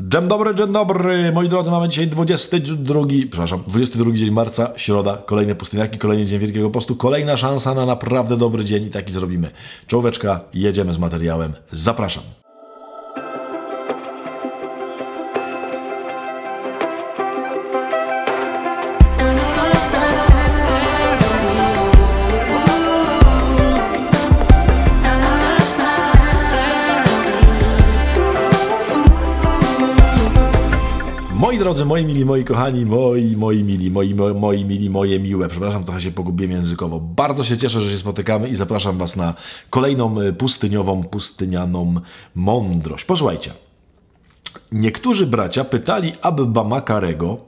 Dzień dobry, dzień dobry. Moi drodzy, mamy dzisiaj 22, przepraszam, 22 dzień marca, środa, kolejne pustyniaki, kolejny dzień Wielkiego Postu, kolejna szansa na naprawdę dobry dzień i taki zrobimy. Czołóweczka, jedziemy z materiałem. Zapraszam. Moi drodzy, moi mili, moi kochani, moi, moi mili, moi, moi, moi mili, moje miłe. Przepraszam, trochę się pogubiłem językowo. Bardzo się cieszę, że się spotykamy i zapraszam Was na kolejną e, pustyniową, pustynianą mądrość. Posłuchajcie. Niektórzy bracia pytali Abba Makarego,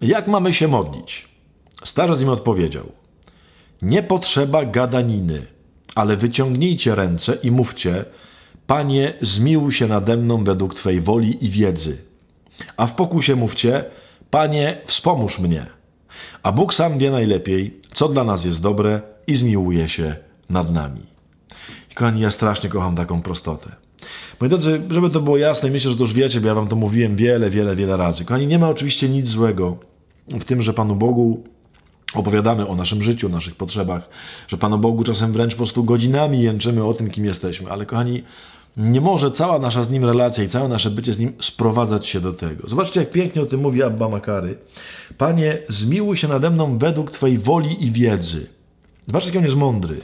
jak mamy się modlić. Starzec im odpowiedział: Nie potrzeba gadaniny, ale wyciągnijcie ręce i mówcie: Panie, zmiłuj się nade mną według Twojej woli i wiedzy a w pokusie mówcie, Panie, wspomóż mnie. A Bóg sam wie najlepiej, co dla nas jest dobre i zmiłuje się nad nami. I kochani, ja strasznie kocham taką prostotę. Moi drodzy, żeby to było jasne, myślę, że to już wiecie, bo ja wam to mówiłem wiele, wiele, wiele razy. Kochani, nie ma oczywiście nic złego w tym, że Panu Bogu opowiadamy o naszym życiu, o naszych potrzebach, że Panu Bogu czasem wręcz po prostu godzinami jęczymy o tym, kim jesteśmy. Ale kochani, nie może cała nasza z nim relacja i całe nasze bycie z nim sprowadzać się do tego. Zobaczcie, jak pięknie o tym mówi Abba Makary. Panie, zmiłuj się nade mną według Twojej woli i wiedzy. Zobaczcie, jak on jest mądry.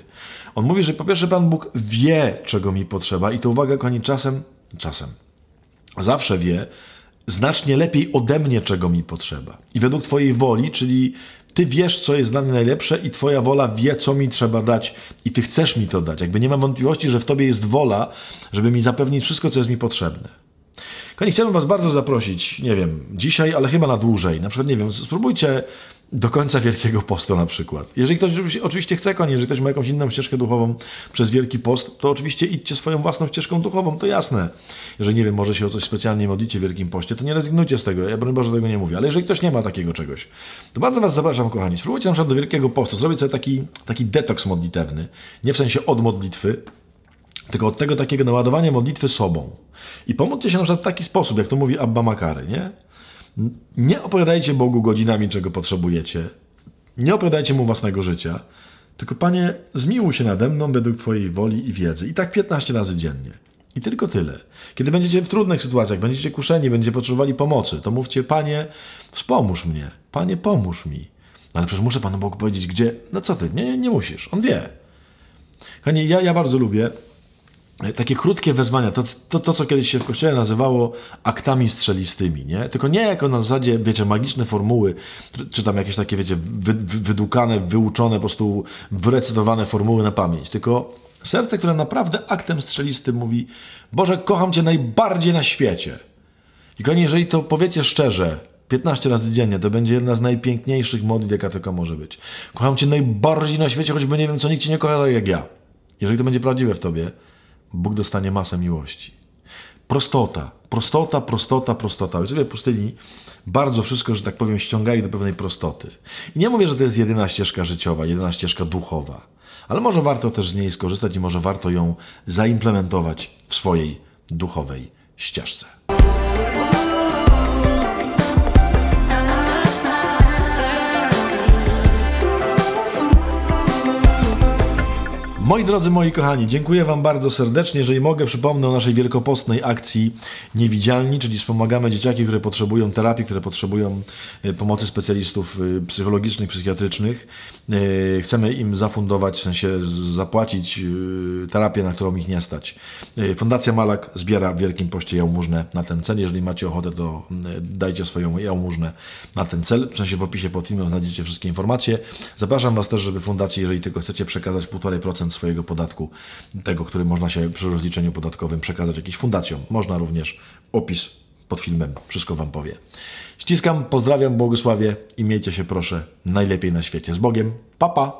On mówi, że po pierwsze Pan Bóg wie, czego mi potrzeba i to uwaga, koni czasem, czasem, zawsze wie, znacznie lepiej ode mnie, czego mi potrzeba. I według Twojej woli, czyli ty wiesz, co jest dla mnie najlepsze i Twoja wola wie, co mi trzeba dać i Ty chcesz mi to dać. Jakby nie mam wątpliwości, że w Tobie jest wola, żeby mi zapewnić wszystko, co jest mi potrzebne. Kochani, chciałbym Was bardzo zaprosić, nie wiem, dzisiaj, ale chyba na dłużej. Na przykład, nie wiem, spróbujcie do końca Wielkiego Postu na przykład. Jeżeli ktoś oczywiście chce koniec, jeżeli ktoś ma jakąś inną ścieżkę duchową przez Wielki Post, to oczywiście idźcie swoją własną ścieżką duchową, to jasne. Jeżeli nie wiem, może się o coś specjalnie modlicie w Wielkim Poście, to nie rezygnujcie z tego, ja broń Boże tego nie mówię, ale jeżeli ktoś nie ma takiego czegoś, to bardzo Was zapraszam kochani, spróbujcie na przykład do Wielkiego Postu, zrobić sobie taki, taki detoks modlitewny, nie w sensie od modlitwy, tylko od tego takiego naładowania modlitwy sobą. I pomódlcie się na przykład w taki sposób, jak to mówi Abba Makary, nie? Nie opowiadajcie Bogu godzinami, czego potrzebujecie. Nie opowiadajcie Mu własnego życia. Tylko Panie, zmiłuj się nade mną według Twojej woli i wiedzy. I tak 15 razy dziennie. I tylko tyle. Kiedy będziecie w trudnych sytuacjach, będziecie kuszeni, będziecie potrzebowali pomocy, to mówcie, Panie, wspomóż mnie. Panie, pomóż mi. No, ale przecież muszę Panu Bogu powiedzieć, gdzie... No co Ty? Nie, nie, nie musisz. On wie. Kochani, ja, ja bardzo lubię E, takie krótkie wezwania, to, to, to, co kiedyś się w kościele nazywało aktami strzelistymi, nie? Tylko nie jako na zasadzie, wiecie, magiczne formuły, czy tam jakieś takie, wiecie, wy, wydukane, wyuczone, po prostu wyrecytowane formuły na pamięć, tylko serce, które naprawdę aktem strzelistym mówi Boże, kocham Cię najbardziej na świecie. I kochani, jeżeli to powiecie szczerze, 15 razy dziennie, to będzie jedna z najpiękniejszych modlitw, jaka tylko może być. Kocham Cię najbardziej na świecie, choćby nie wiem, co nikt Cię nie kocha tak jak ja. Jeżeli to będzie prawdziwe w Tobie, Bóg dostanie masę miłości. Prostota, prostota, prostota, prostota. Ojcowie pustyni bardzo wszystko, że tak powiem, ściągali do pewnej prostoty. I nie mówię, że to jest jedyna ścieżka życiowa, jedyna ścieżka duchowa, ale może warto też z niej skorzystać i może warto ją zaimplementować w swojej duchowej ścieżce. Moi drodzy, moi kochani, dziękuję Wam bardzo serdecznie. Jeżeli mogę, przypomnę o naszej wielkopostnej akcji Niewidzialni, czyli wspomagamy dzieciaki, które potrzebują terapii, które potrzebują e, pomocy specjalistów e, psychologicznych, psychiatrycznych. E, chcemy im zafundować, w sensie zapłacić terapię, na którą ich nie stać. Fundacja Malak zbiera w Wielkim Poście jałmużnę na ten cel. Jeżeli macie ochotę, to dajcie swoją jałmużnę na ten cel. W sensie w opisie pod filmem znajdziecie wszystkie informacje. Zapraszam Was też, żeby fundacji, jeżeli tylko chcecie przekazać 1,5% swojego podatku, tego, który można się przy rozliczeniu podatkowym przekazać jakiejś fundacjom. Można również opis pod filmem, wszystko Wam powie. Ściskam, pozdrawiam, błogosławię i miejcie się proszę najlepiej na świecie. Z Bogiem, papa! Pa.